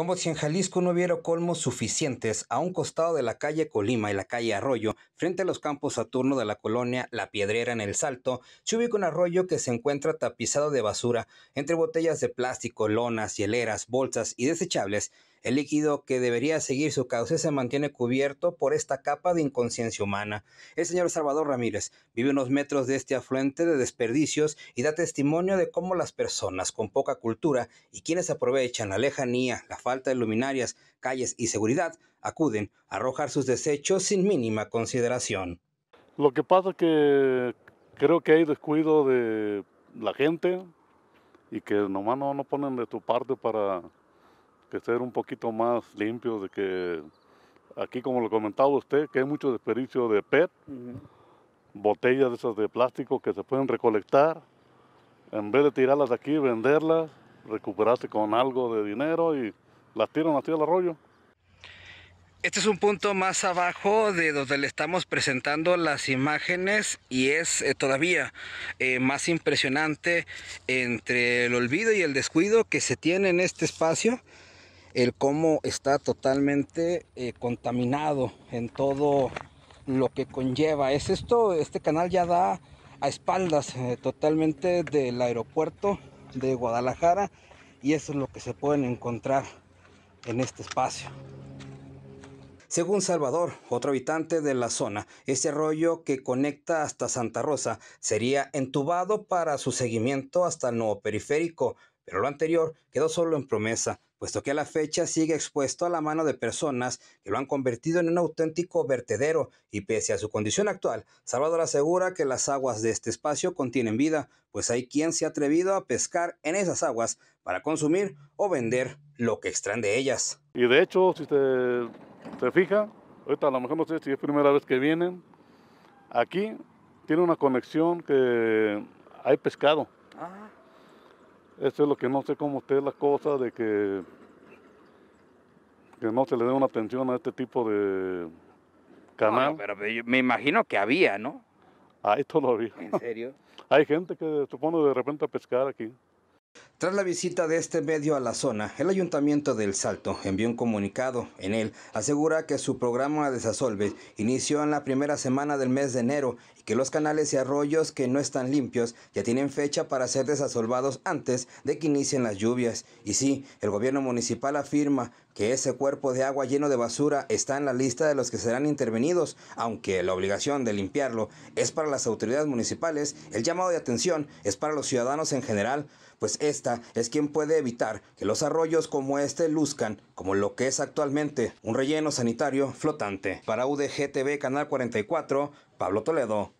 Como si en Jalisco no hubiera colmos suficientes, a un costado de la calle Colima y la calle Arroyo, frente a los campos Saturno de la colonia La Piedrera en El Salto, se ubica un arroyo que se encuentra tapizado de basura, entre botellas de plástico, lonas, hileras, bolsas y desechables, el líquido que debería seguir su cauce se mantiene cubierto por esta capa de inconsciencia humana. El señor Salvador Ramírez vive unos metros de este afluente de desperdicios y da testimonio de cómo las personas con poca cultura y quienes aprovechan la lejanía, la falta de luminarias, calles y seguridad acuden a arrojar sus desechos sin mínima consideración. Lo que pasa es que creo que hay descuido de la gente y que nomás no, no ponen de tu parte para que ser un poquito más limpio, de que aquí como lo comentaba usted, que hay mucho desperdicio de PET, botellas de esas de plástico que se pueden recolectar, en vez de tirarlas aquí, venderlas, recuperarse con algo de dinero y las tiran así al arroyo. Este es un punto más abajo de donde le estamos presentando las imágenes y es eh, todavía eh, más impresionante entre el olvido y el descuido que se tiene en este espacio el cómo está totalmente eh, contaminado en todo lo que conlleva. Es esto, este canal ya da a espaldas eh, totalmente del aeropuerto de Guadalajara y eso es lo que se pueden encontrar en este espacio. Según Salvador, otro habitante de la zona, este arroyo que conecta hasta Santa Rosa sería entubado para su seguimiento hasta el nuevo periférico, pero lo anterior quedó solo en promesa, puesto que a la fecha sigue expuesto a la mano de personas que lo han convertido en un auténtico vertedero y pese a su condición actual, Salvador asegura que las aguas de este espacio contienen vida, pues hay quien se ha atrevido a pescar en esas aguas para consumir o vender lo que extraen de ellas. Y de hecho, si te se fija, ahorita a lo mejor no sé si es primera vez que vienen, aquí tiene una conexión que hay pescado. Ajá. Ah. Eso es lo que no sé cómo usted la cosa de que, que no se le dé una atención a este tipo de canal. No, pero me imagino que había, ¿no? lo había. ¿En serio? Hay gente que se pone de repente a pescar aquí. Tras la visita de este medio a la zona, el Ayuntamiento del Salto envió un comunicado. En él asegura que su programa Desasolve inició en la primera semana del mes de enero y que los canales y arroyos que no están limpios ya tienen fecha para ser desasolvados antes de que inicien las lluvias. Y sí, el gobierno municipal afirma que ese cuerpo de agua lleno de basura está en la lista de los que serán intervenidos, aunque la obligación de limpiarlo es para las autoridades municipales, el llamado de atención es para los ciudadanos en general, pues esta es quien puede evitar que los arroyos como este luzcan como lo que es actualmente, un relleno sanitario flotante. Para UDGTV, Canal 44, Pablo Toledo.